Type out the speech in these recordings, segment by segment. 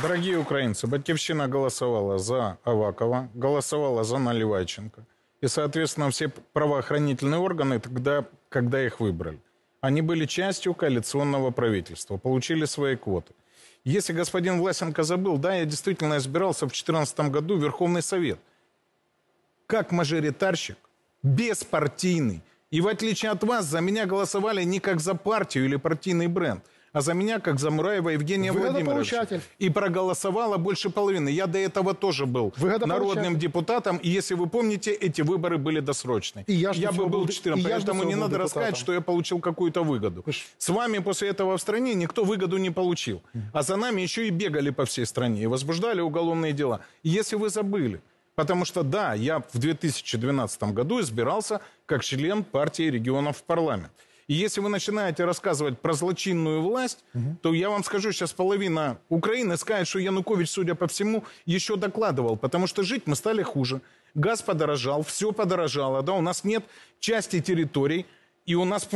Дорогие украинцы, Батьковщина голосовала за Авакова, голосовала за Наливайченко. И, соответственно, все правоохранительные органы тогда, когда их выбрали. Они были частью коалиционного правительства, получили свои квоты. Если господин Власенко забыл, да, я действительно избирался в 2014 году в Верховный Совет. Как мажоритарщик, беспартийный. И в отличие от вас, за меня голосовали не как за партию или партийный бренд – а за меня, как за Мураева, Евгения Владимировича. И проголосовало больше половины. Я до этого тоже был народным депутатом. И если вы помните, эти выборы были досрочные. И я, я бы был 14, поэтому не надо рассказать, что я получил какую-то выгоду. С вами после этого в стране никто выгоду не получил. А за нами еще и бегали по всей стране и возбуждали уголовные дела. И если вы забыли, Потому что, да, я в 2012 году избирался как член партии регионов в парламент. И если вы начинаете рассказывать про злочинную власть, угу. то я вам скажу, сейчас половина Украины скажет, что Янукович, судя по всему, еще докладывал, потому что жить мы стали хуже. Газ подорожал, все подорожало, да, у нас нет части территорий, и у нас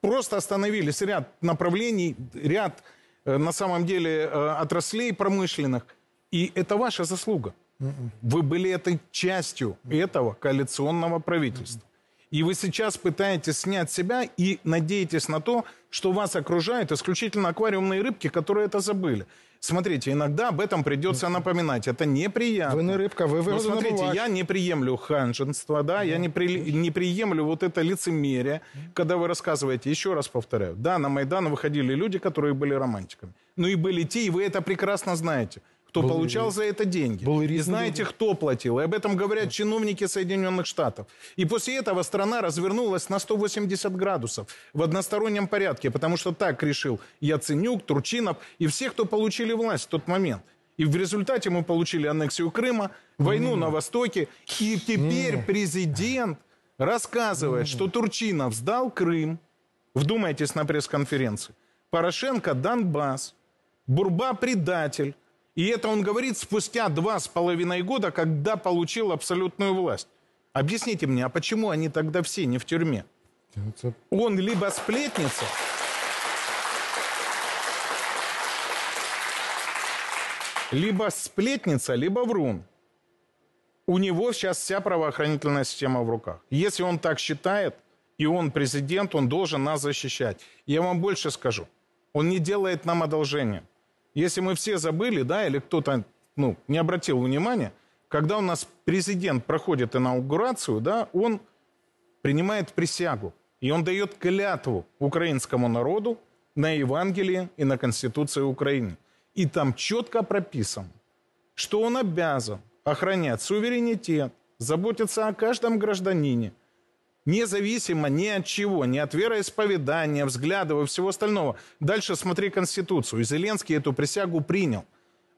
просто остановились ряд направлений, ряд э, на самом деле э, отраслей промышленных. И это ваша заслуга. Вы были этой частью этого коалиционного правительства. И вы сейчас пытаетесь снять себя и надеетесь на то, что вас окружают исключительно аквариумные рыбки, которые это забыли. Смотрите, иногда об этом придется напоминать. Это неприятно. Вы не рыбка, вы вы. Но смотрите, я не приемлю ханженство, да, да. я не, при, не приемлю вот это лицемерие, когда вы рассказываете, еще раз повторяю, да, на Майдан выходили люди, которые были романтиками. Ну и были те, и вы это прекрасно знаете кто был, получал за это деньги. Был и знаете, кто платил. И об этом говорят чиновники Соединенных Штатов. И после этого страна развернулась на 180 градусов в одностороннем порядке, потому что так решил Яценюк, Турчинов и все, кто получили власть в тот момент. И в результате мы получили аннексию Крыма, ну войну mm. на Востоке. И теперь mm. президент рассказывает, mm. что Турчинов сдал Крым. Вдумайтесь на пресс-конференции. Порошенко – Донбасс. Бурба – предатель. И это он говорит спустя два с половиной года, когда получил абсолютную власть. Объясните мне, а почему они тогда все не в тюрьме? Он либо сплетница, либо сплетница, либо врун. У него сейчас вся правоохранительная система в руках. Если он так считает, и он президент, он должен нас защищать. Я вам больше скажу. Он не делает нам одолжения. Если мы все забыли, да, или кто-то ну, не обратил внимания, когда у нас президент проходит инаугурацию, да, он принимает присягу, и он дает клятву украинскому народу на Евангелие и на Конституцию Украины. И там четко прописано, что он обязан охранять суверенитет, заботиться о каждом гражданине, независимо ни от чего, ни от вероисповедания, взглядов и всего остального. Дальше смотри Конституцию. И Зеленский эту присягу принял.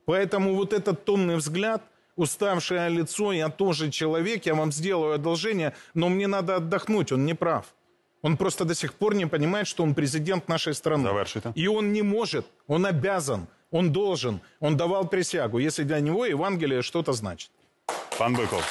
Поэтому вот этот томный взгляд, уставшее лицо, я тоже человек, я вам сделаю одолжение, но мне надо отдохнуть, он не прав. Он просто до сих пор не понимает, что он президент нашей страны. Завершите. И он не может, он обязан, он должен, он давал присягу, если для него Евангелие что-то значит. Пан Быков.